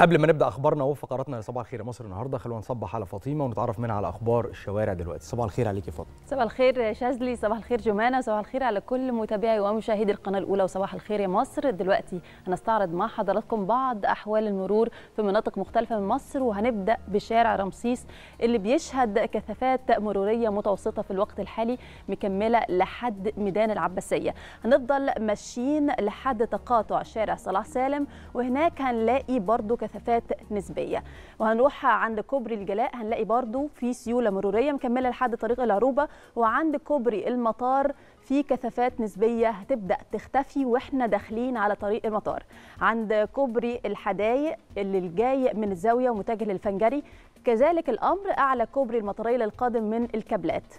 قبل ما نبدا اخبارنا وفقراتنا صباح الخير يا مصر النهارده خلونا نصبح على فاطمه ونتعرف منها على اخبار الشوارع دلوقتي صباح الخير عليك يا فاطمه صباح الخير شاذلي صباح الخير جمانه صباح الخير على كل متابعي ومشاهدي القناه الاولى وصباح الخير يا مصر دلوقتي هنستعرض مع حضراتكم بعض احوال المرور في مناطق مختلفه من مصر وهنبدا بشارع رمسيس اللي بيشهد كثافات مروريه متوسطه في الوقت الحالي مكمله لحد ميدان العباسيه هنفضل ماشيين لحد تقاطع شارع صلاح سالم وهناك هنلاقي برضو مسافات نسبيه وهنروح عند كوبري الجلاء هنلاقي برضو في سيوله مروريه مكمله لحد طريق العروبه وعند كوبري المطار في كثافات نسبيه هتبدا تختفي واحنا داخلين على طريق المطار عند كوبري الحدايق اللي الجاي من الزاويه ومتجه للفنجري كذلك الامر اعلى كوبري المطريه للقادم من الكابلات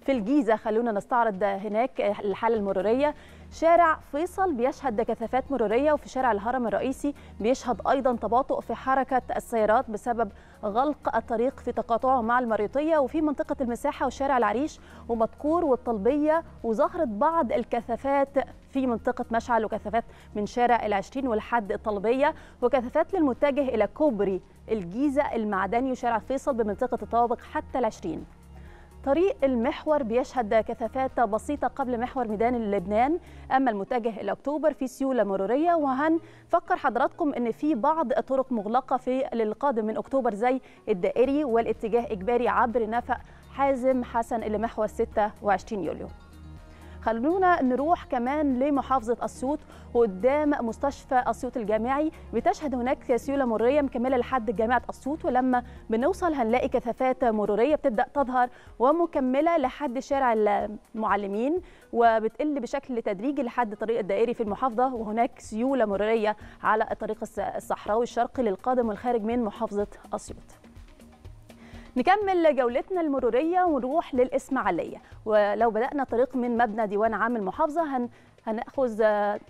في الجيزه خلونا نستعرض هناك الحاله المروريه شارع فيصل بيشهد كثافات مرورية وفي شارع الهرم الرئيسي بيشهد أيضا تباطؤ في حركة السيارات بسبب غلق الطريق في تقاطعه مع المريطية وفي منطقة المساحة وشارع العريش ومدكور والطلبية وظهرت بعض الكثافات في منطقة مشعل وكثافات من شارع العشرين والحد الطلبية وكثافات للمتجه إلى كوبري الجيزة المعدني وشارع فيصل بمنطقة الطوابق حتى العشرين طريق المحور بيشهد كثافات بسيطة قبل محور ميدان لبنان أما المتجه إلى أكتوبر في سيولة مرورية وهنفكر حضراتكم أن في بعض الطرق مغلقة في للقادم من أكتوبر زي الدائري والاتجاه إجباري عبر نفق حازم حسن اللي محور 26 يوليو خلونا نروح كمان لمحافظة أسيوط قدام مستشفى أسيوط الجامعي بتشهد هناك سيولة مرورية مكملة لحد جامعة أسيوط ولما بنوصل هنلاقي كثافات مرورية بتبدأ تظهر ومكملة لحد شارع المعلمين وبتقل بشكل تدريجي لحد طريق الدائري في المحافظة وهناك سيولة مرورية على الطريق الصحراوي الشرقي للقادم والخارج من محافظة أسيوط نكمل جولتنا المرورية ونروح للإسماعيلية ولو بدأنا طريق من مبنى ديوان عام المحافظة هن هناخذ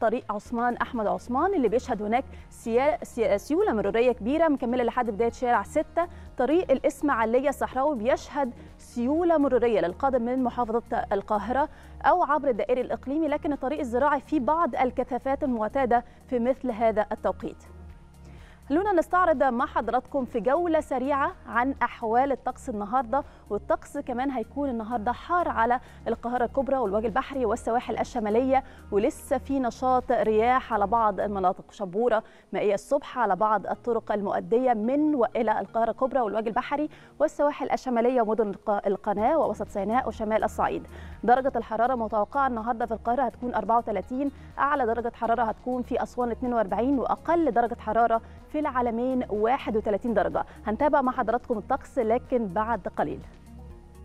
طريق عثمان احمد عثمان اللي بيشهد هناك سيوله مروريه كبيره مكمله لحد بدايه شارع 6 طريق الاسماعيليه الصحراوي بيشهد سيوله مروريه للقادم من محافظه القاهره او عبر الدائري الاقليمي لكن الطريق الزراعي فيه بعض الكثافات المعتاده في مثل هذا التوقيت خلونا نستعرض مع حضراتكم في جولة سريعة عن أحوال الطقس النهاردة والطقس كمان هيكون النهاردة حار على القاهرة الكبرى والوجه البحري والسواحل الشمالية ولسه في نشاط رياح على بعض المناطق شبورة مائية الصبح على بعض الطرق المؤدية من وإلى القاهرة الكبرى والوجه البحري والسواحل الشمالية ومدن القناة ووسط سيناء وشمال الصعيد درجة الحرارة متوقعة النهاردة في القاهرة هتكون 34 أعلى درجة حرارة هتكون في أسوان 42 وأقل درجة حرارة في في العالمين 31 درجة هنتابع مع حضراتكم الطقس لكن بعد قليل